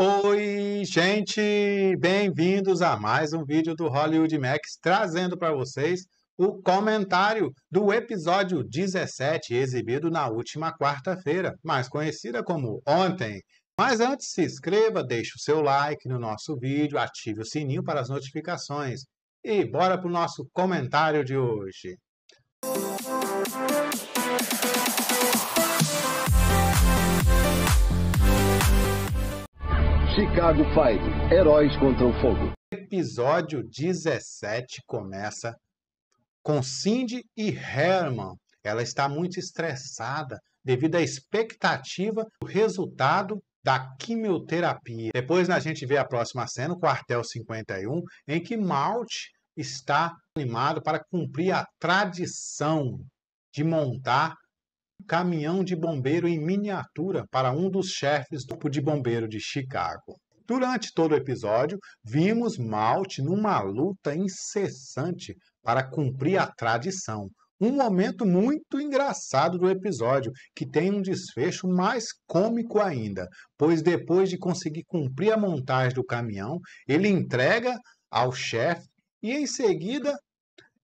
Oi, gente! Bem-vindos a mais um vídeo do Hollywood Max, trazendo para vocês o comentário do episódio 17, exibido na última quarta-feira, mais conhecida como ontem. Mas antes, se inscreva, deixe o seu like no nosso vídeo, ative o sininho para as notificações. E bora para o nosso comentário de hoje. Chicago Fire Heróis contra o Fogo. Episódio 17 começa com Cindy e Herman. Ela está muito estressada devido à expectativa do resultado da quimioterapia. Depois a gente vê a próxima cena, o quartel 51, em que Malt está animado para cumprir a tradição de montar caminhão de bombeiro em miniatura para um dos chefes do Corpo de Bombeiro de Chicago. Durante todo o episódio, vimos Malt numa luta incessante para cumprir a tradição. Um momento muito engraçado do episódio, que tem um desfecho mais cômico ainda, pois depois de conseguir cumprir a montagem do caminhão, ele entrega ao chefe e em seguida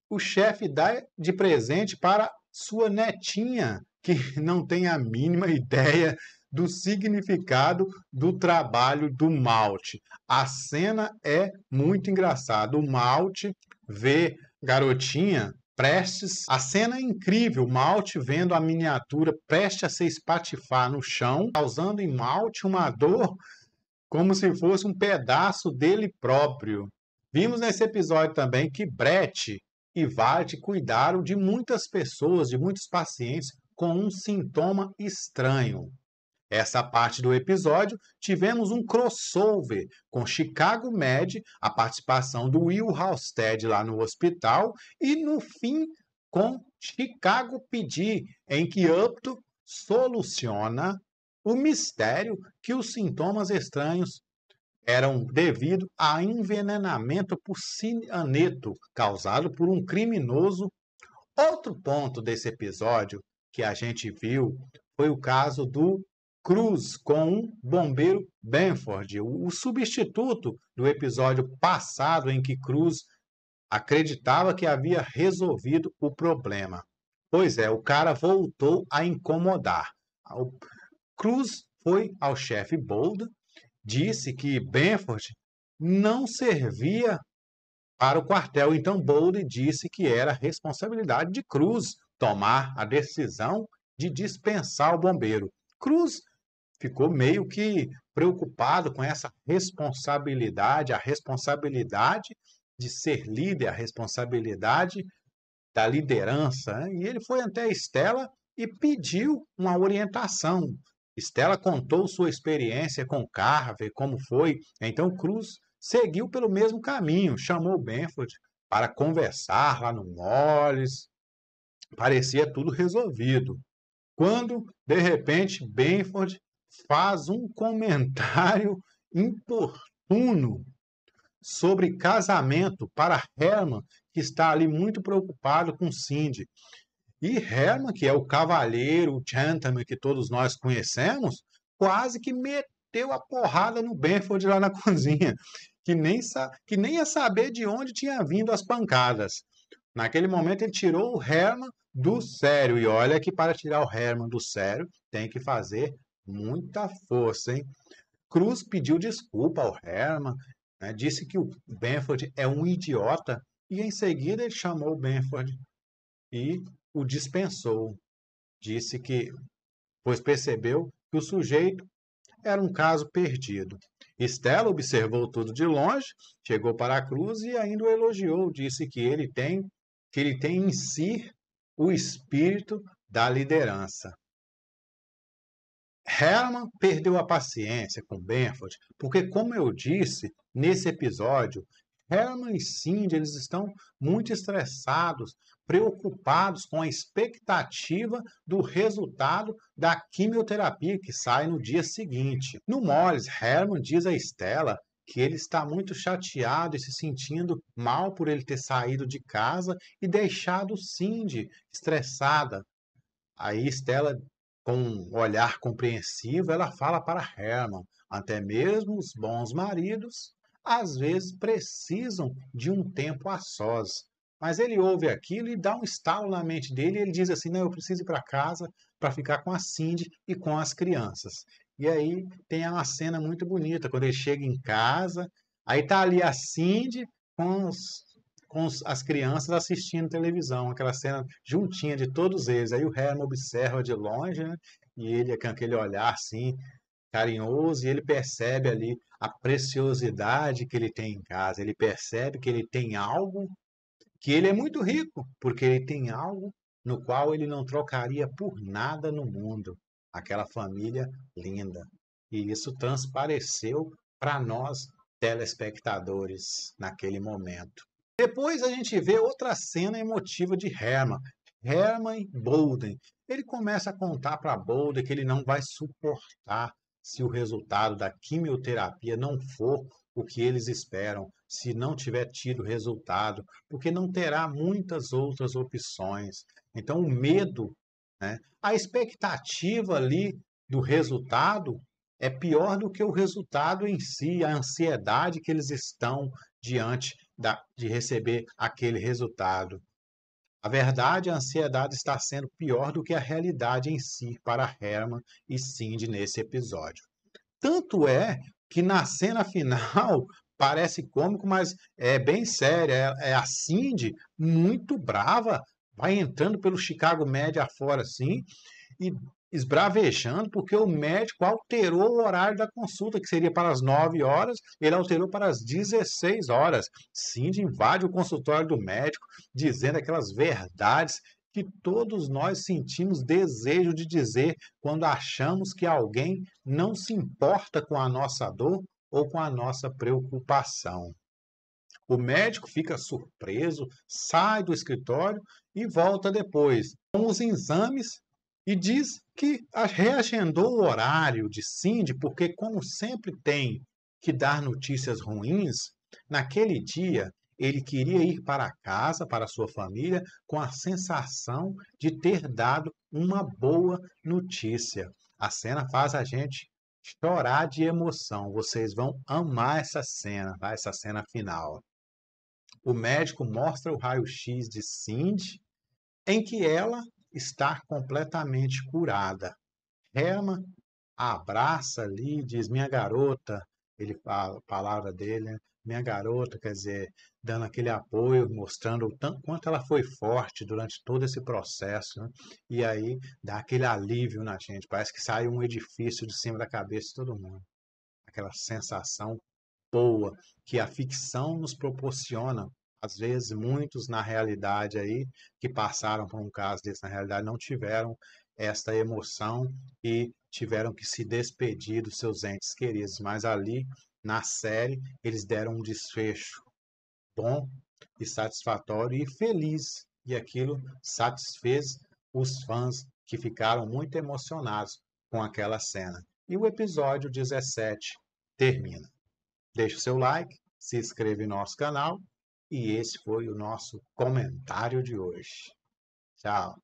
o chefe dá de presente para sua netinha, que não tem a mínima ideia do significado do trabalho do malte. A cena é muito engraçada. O malte vê garotinha prestes. A cena é incrível, Malte vendo a miniatura prestes a se espatifar no chão, causando em Malte uma dor como se fosse um pedaço dele próprio. Vimos nesse episódio também que Brett e Vard cuidaram de muitas pessoas, de muitos pacientes, com um sintoma estranho. Essa parte do episódio tivemos um crossover com Chicago Med, a participação do Will Halstead lá no hospital, e no fim com Chicago PD, em que Upto soluciona o mistério que os sintomas estranhos eram devido a envenenamento por cianeto causado por um criminoso. Outro ponto desse episódio que a gente viu foi o caso do Cruz com o bombeiro Benford, o substituto do episódio passado em que Cruz acreditava que havia resolvido o problema. Pois é, o cara voltou a incomodar. O Cruz foi ao chefe Bold, disse que Benford não servia para o quartel, então Bold disse que era responsabilidade de Cruz tomar a decisão de dispensar o bombeiro. Cruz ficou meio que preocupado com essa responsabilidade, a responsabilidade de ser líder, a responsabilidade da liderança. Né? E ele foi até a Estela e pediu uma orientação. Estela contou sua experiência com Carver, como foi. Então Cruz seguiu pelo mesmo caminho, chamou Benford para conversar lá no Moles, Parecia tudo resolvido. Quando, de repente, Benford faz um comentário importuno sobre casamento para Herman, que está ali muito preocupado com Cindy. E Herman, que é o cavalheiro, o gentleman que todos nós conhecemos, quase que meteu a porrada no Benford lá na cozinha, que nem, que nem ia saber de onde tinha vindo as pancadas. Naquele momento ele tirou o Herman do sério. E olha que para tirar o Herman do sério, tem que fazer muita força, hein? Cruz pediu desculpa ao Herman, né? disse que o Benford é um idiota e em seguida ele chamou o Benford e o dispensou. Disse que, pois percebeu que o sujeito era um caso perdido. Estela observou tudo de longe, chegou para a Cruz e ainda o elogiou, disse que ele tem que ele tem em si o espírito da liderança. Herman perdeu a paciência com Benford, porque, como eu disse nesse episódio, Herman e Cindy eles estão muito estressados, preocupados com a expectativa do resultado da quimioterapia que sai no dia seguinte. No Morris, Herman diz a Estela que ele está muito chateado e se sentindo mal por ele ter saído de casa e deixado Cindy estressada. Aí Stella, com um olhar compreensivo, ela fala para Herman: até mesmo os bons maridos às vezes precisam de um tempo a sós. Mas ele ouve aquilo e dá um estalo na mente dele e ele diz assim: não, eu preciso ir para casa para ficar com a Cindy e com as crianças. E aí tem uma cena muito bonita, quando ele chega em casa, aí tá ali a Cindy com, os, com os, as crianças assistindo televisão, aquela cena juntinha de todos eles. Aí o Herman observa de longe, né? E ele com aquele olhar assim, carinhoso, e ele percebe ali a preciosidade que ele tem em casa. Ele percebe que ele tem algo, que ele é muito rico, porque ele tem algo no qual ele não trocaria por nada no mundo aquela família linda. E isso transpareceu para nós telespectadores naquele momento. Depois a gente vê outra cena emotiva de Herman. Herman Bolden. Ele começa a contar para Bolden que ele não vai suportar se o resultado da quimioterapia não for o que eles esperam, se não tiver tido resultado, porque não terá muitas outras opções. Então o medo né? A expectativa ali do resultado é pior do que o resultado em si, a ansiedade que eles estão diante da, de receber aquele resultado. A verdade, a ansiedade está sendo pior do que a realidade em si para Herman e Cindy nesse episódio. Tanto é que na cena final parece cômico, mas é bem séria. É, é a Cindy muito brava vai entrando pelo Chicago Média afora assim e esbravejando, porque o médico alterou o horário da consulta, que seria para as 9 horas, ele alterou para as 16 horas. Cindy invade o consultório do médico, dizendo aquelas verdades que todos nós sentimos desejo de dizer quando achamos que alguém não se importa com a nossa dor ou com a nossa preocupação. O médico fica surpreso, sai do escritório e volta depois com os exames e diz que reagendou o horário de Cindy porque, como sempre tem que dar notícias ruins, naquele dia ele queria ir para casa, para sua família, com a sensação de ter dado uma boa notícia. A cena faz a gente chorar de emoção. Vocês vão amar essa cena, tá? essa cena final o médico mostra o raio-x de Cindy, em que ela está completamente curada. Herman abraça ali e diz: Minha garota, ele a palavra dele, né? minha garota, quer dizer, dando aquele apoio, mostrando o tanto quanto ela foi forte durante todo esse processo, né? e aí dá aquele alívio na gente, parece que sai um edifício de cima da cabeça de todo mundo. Aquela sensação que a ficção nos proporciona, às vezes muitos na realidade aí que passaram por um caso desse na realidade não tiveram esta emoção e tiveram que se despedir dos seus entes queridos, mas ali na série eles deram um desfecho bom e satisfatório e feliz, e aquilo satisfez os fãs que ficaram muito emocionados com aquela cena. E o episódio 17 termina. Deixe o seu like, se inscreva em nosso canal e esse foi o nosso comentário de hoje. Tchau!